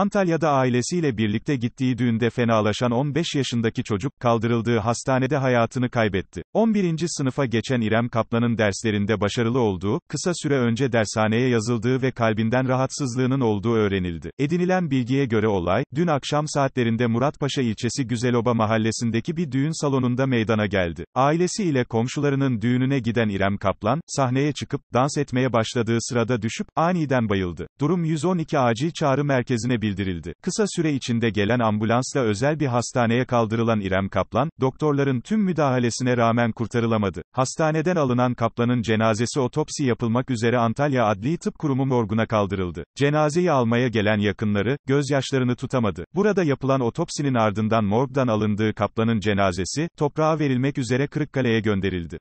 Antalya'da ailesiyle birlikte gittiği düğünde fenalaşan 15 yaşındaki çocuk, kaldırıldığı hastanede hayatını kaybetti. 11. sınıfa geçen İrem Kaplan'ın derslerinde başarılı olduğu, kısa süre önce dershaneye yazıldığı ve kalbinden rahatsızlığının olduğu öğrenildi. Edinilen bilgiye göre olay, dün akşam saatlerinde Muratpaşa ilçesi Güzeloba mahallesindeki bir düğün salonunda meydana geldi. Ailesi ile komşularının düğününe giden İrem Kaplan, sahneye çıkıp, dans etmeye başladığı sırada düşüp, aniden bayıldı. Durum 112 acil çağrı merkezine bildirildi bildirildi. Kısa süre içinde gelen ambulansla özel bir hastaneye kaldırılan İrem Kaplan, doktorların tüm müdahalesine rağmen kurtarılamadı. Hastaneden alınan Kaplan'ın cenazesi otopsi yapılmak üzere Antalya Adli Tıp Kurumu morguna kaldırıldı. Cenazeyi almaya gelen yakınları, gözyaşlarını tutamadı. Burada yapılan otopsinin ardından morgdan alındığı Kaplan'ın cenazesi, toprağa verilmek üzere Kırıkkale'ye gönderildi.